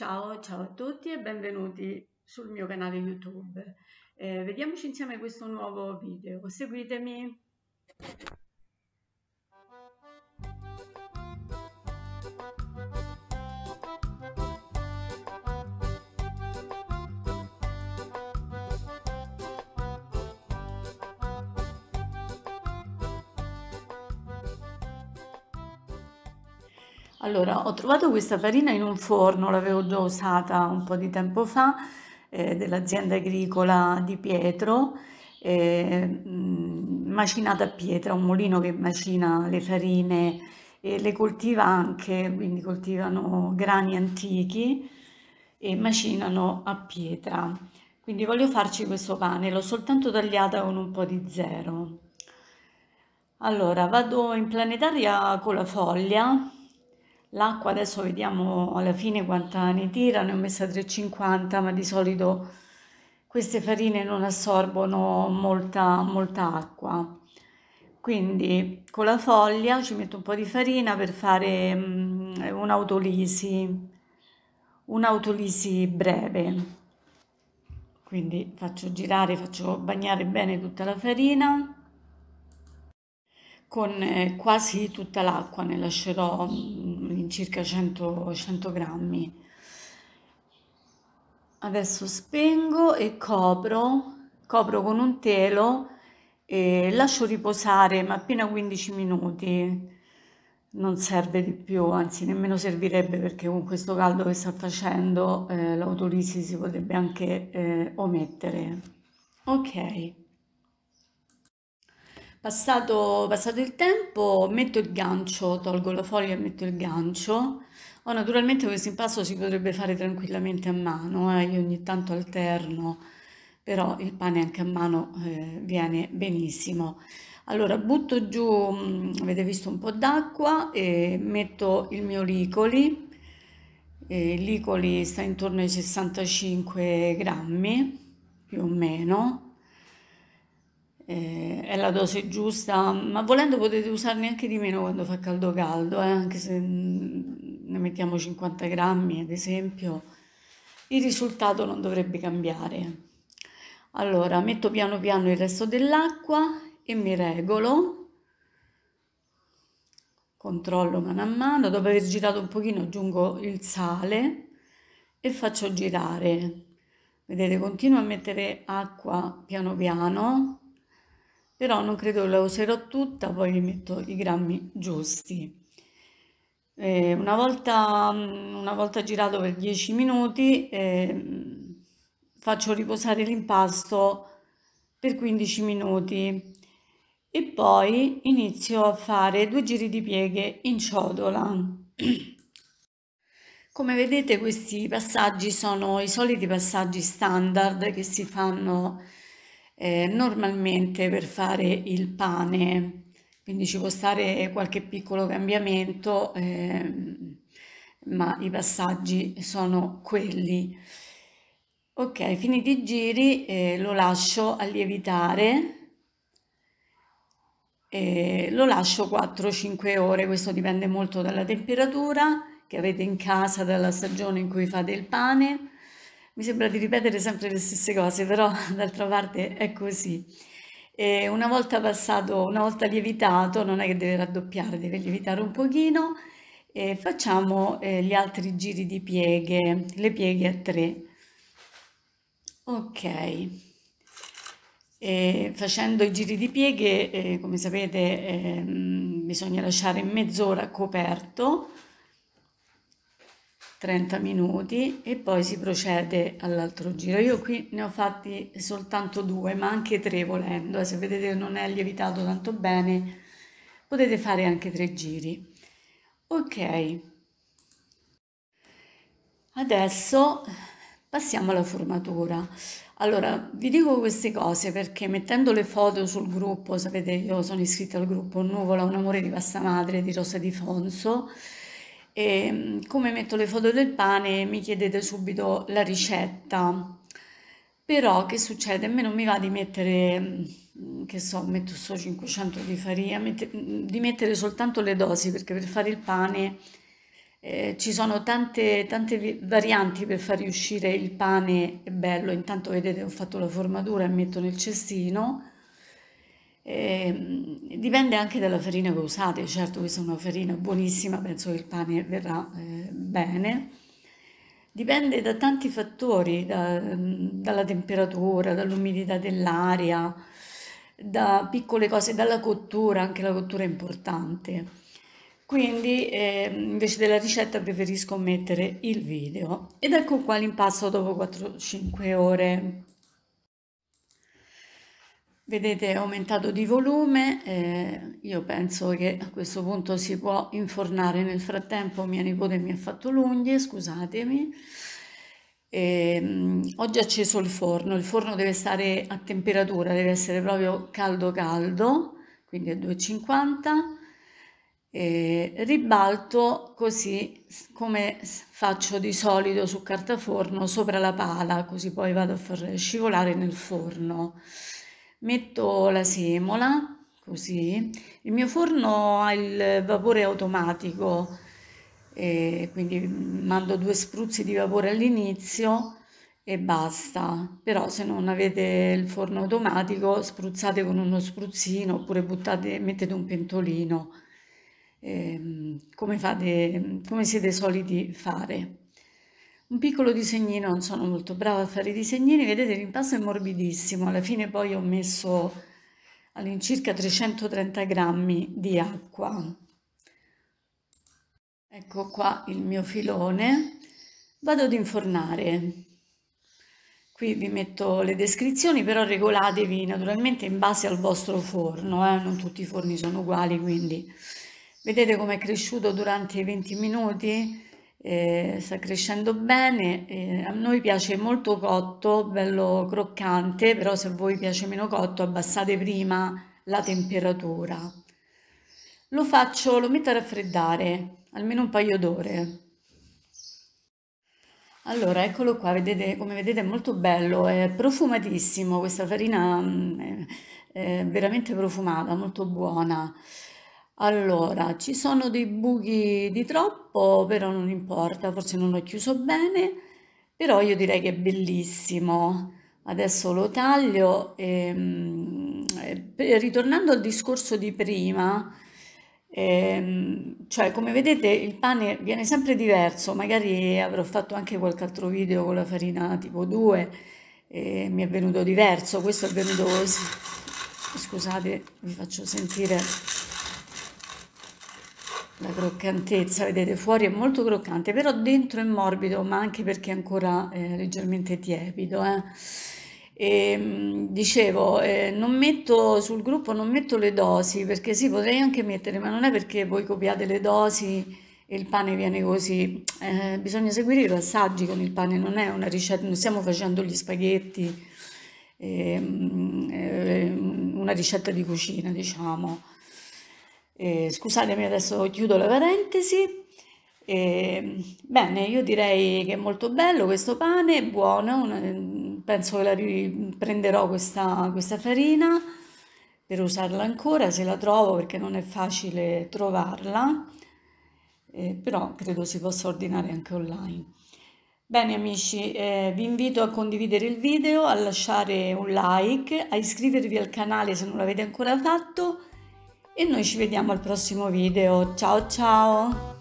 Ciao, ciao a tutti e benvenuti sul mio canale YouTube. Eh, vediamoci insieme questo nuovo video. Seguitemi! Allora, ho trovato questa farina in un forno, l'avevo già usata un po' di tempo fa, eh, dell'azienda agricola di Pietro, eh, mm, macinata a pietra, un mulino che macina le farine e le coltiva anche, quindi coltivano grani antichi e macinano a pietra. Quindi voglio farci questo pane, l'ho soltanto tagliata con un po' di zero. Allora, vado in planetaria con la foglia L'acqua adesso vediamo alla fine quanta ne tira, ne ho messa 3,50 ma di solito queste farine non assorbono molta, molta acqua. Quindi con la foglia ci metto un po' di farina per fare um, un'autolisi, un'autolisi breve. Quindi faccio girare, faccio bagnare bene tutta la farina con eh, quasi tutta l'acqua, ne lascerò mm, circa 100, 100 grammi. Adesso spengo e copro, copro con un telo e lascio riposare ma appena 15 minuti non serve di più, anzi nemmeno servirebbe perché con questo caldo che sta facendo eh, l'autolisi si potrebbe anche eh, omettere. Ok. Passato, passato il tempo, metto il gancio, tolgo la foglia e metto il gancio. Oh, naturalmente questo impasto si potrebbe fare tranquillamente a mano, eh, io ogni tanto alterno, però il pane anche a mano eh, viene benissimo. Allora butto giù, mm, avete visto un po' d'acqua, e metto il mio licoli, eh, il licoli sta intorno ai 65 grammi più o meno, eh, è la dose giusta, ma volendo potete usarne anche di meno quando fa caldo caldo, eh, anche se mm, ne mettiamo 50 grammi ad esempio, il risultato non dovrebbe cambiare. Allora, metto piano piano il resto dell'acqua e mi regolo, controllo mano a mano, dopo aver girato un pochino aggiungo il sale e faccio girare. Vedete, continuo a mettere acqua piano piano però non credo la userò tutta, poi gli metto i grammi giusti. Eh, una, volta, mm, una, volta, girato per 10 minuti eh, faccio riposare l'impasto per 15 minuti e poi inizio a fare due giri di pieghe in ciotola. Come vedete questi passaggi sono i soliti passaggi standard che si fanno eh, normalmente per fare il pane, quindi ci può stare qualche piccolo cambiamento, eh, ma i passaggi sono quelli. Ok, finiti i giri eh, lo lascio a lievitare eh, lo lascio 4-5 ore, questo dipende molto dalla temperatura che avete in casa, dalla stagione in cui fate il pane mi sembra di ripetere sempre le stesse cose, però d'altra parte è così. E una volta passato, una volta lievitato, non è che deve raddoppiare, deve lievitare un pochino e facciamo eh, gli altri giri di pieghe, le pieghe a tre. Ok, e facendo i giri di pieghe, eh, come sapete, eh, mm, bisogna lasciare mezz'ora coperto 30 minuti e poi si procede all'altro giro. Io qui ne ho fatti soltanto due, ma anche tre volendo. Eh. Se vedete non è lievitato tanto bene, potete fare anche tre giri. Ok, adesso passiamo alla formatura. Allora, vi dico queste cose perché mettendo le foto sul gruppo, sapete, io sono iscritta al gruppo Nuvola, un amore di pasta madre di Rosa Di Fonso e mm, come metto le foto del pane mi chiedete subito la ricetta. Però che succede? A me non mi va di mettere, mm, che so, metto solo 500 di farina, mette, mm, di mettere soltanto le dosi perché per fare il pane eh, ci sono tante, tante varianti per far riuscire il pane bello. Intanto vedete ho fatto la formatura e metto nel cestino e, ehm, dipende anche dalla farina che usate, certo questa è una farina buonissima, penso che il pane verrà eh, bene. Dipende da tanti fattori, da, mm, dalla temperatura, dall'umidità dell'aria, da piccole cose, dalla cottura, anche la cottura è importante. Quindi eh, invece della ricetta preferisco mettere il video ed ecco qua l'impasto dopo 4-5 ore. Vedete è aumentato di volume, eh, io penso che a questo punto si può infornare. Nel frattempo mia nipote mi ha fatto l'unghie, scusatemi. E, ehm, mh, oggi ho acceso il forno, il forno deve stare a temperatura, deve essere proprio caldo caldo, quindi a 250. E ribalto così come faccio di solito su cartaforno sopra la pala, così poi vado a far scivolare nel forno metto la semola così il mio forno ha il vapore automatico eh, quindi mando due spruzzi di vapore all'inizio e basta però se non avete il forno automatico spruzzate con uno spruzzino oppure buttate, mettete un pentolino eh, come, fate, come siete soliti fare un piccolo disegnino, non sono molto brava a fare i disegnini, vedete l'impasto è morbidissimo, alla fine poi ho messo all'incirca 330 grammi di acqua. Ecco qua il mio filone, vado ad infornare. Qui vi metto le descrizioni, però regolatevi naturalmente in base al vostro forno, eh? non tutti i forni sono uguali, quindi vedete come è cresciuto durante i 20 minuti? eh, sta crescendo bene, eh, a noi piace molto cotto, bello croccante, però se a voi piace meno cotto abbassate prima la temperatura. Lo faccio, lo metto a raffreddare, almeno un paio d'ore. Allora, eccolo qua, vedete, come vedete è molto bello, è profumatissimo, questa farina mm, è veramente profumata, molto buona. Allora, ci sono dei buchi di troppo, però non importa, forse non l'ho chiuso bene, però io direi che è bellissimo. Adesso lo taglio e, mm, ritornando al discorso di prima, ehm, cioè come vedete il pane viene sempre diverso, magari avrò fatto anche qualche altro video con la farina tipo 2 e mi è venuto diverso, questo è venuto così. Scusate, vi faccio sentire la croccantezza, vedete fuori è molto croccante, però dentro è morbido, ma anche perché è ancora eh, leggermente tiepido. Eh. E, ehm, dicevo, eh, non metto sul gruppo non metto le dosi, perché sì, potrei anche mettere, ma non è perché voi copiate le dosi e il pane viene così. Eh, bisogna seguire i passaggi con il pane, non è una ricetta, non stiamo facendo gli spaghetti, ehm, eh, una ricetta di cucina, diciamo. Eh, scusatemi, adesso chiudo la parentesi. Eh, bene, io direi che è molto bello questo pane, è buono, penso che la riprenderò questa, questa farina per usarla ancora, se la trovo perché non è facile trovarla, eh, però credo si possa ordinare anche online. Bene amici, eh, vi invito a condividere il video, a lasciare un like, a iscrivervi al canale se non l'avete ancora fatto e noi ci vediamo al prossimo video. Ciao ciao!